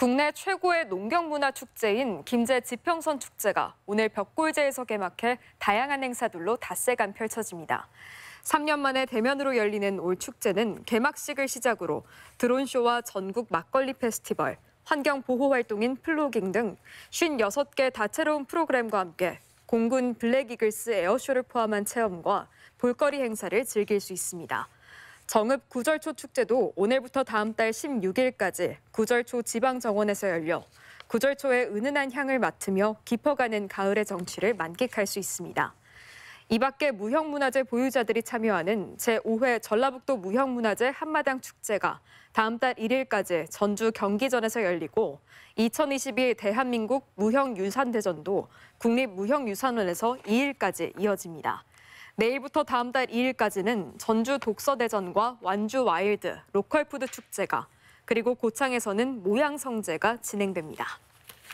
국내 최고의 농경문화 축제인 김제 지평선 축제가 오늘 벽골제에서 개막해 다양한 행사들로 닷새간 펼쳐집니다. 3년 만에 대면으로 열리는 올 축제는 개막식을 시작으로 드론쇼와 전국 막걸리 페스티벌, 환경보호 활동인 플로깅 등 56개 다채로운 프로그램과 함께 공군 블랙이글스 에어쇼를 포함한 체험과 볼거리 행사를 즐길 수 있습니다. 정읍 구절초 축제도 오늘부터 다음 달 16일까지 구절초 지방정원에서 열려 구절초의 은은한 향을 맡으며 깊어가는 가을의 정취를 만끽할 수 있습니다. 이 밖에 무형문화재 보유자들이 참여하는 제5회 전라북도 무형문화재 한마당 축제가 다음 달 1일까지 전주 경기전에서 열리고 2022 대한민국 무형유산대전도 국립무형유산원에서 2일까지 이어집니다. 내일부터 다음 달 2일까지는 전주 독서대전과 완주 와일드, 로컬푸드 축제가 그리고 고창에서는 모양성제가 진행됩니다.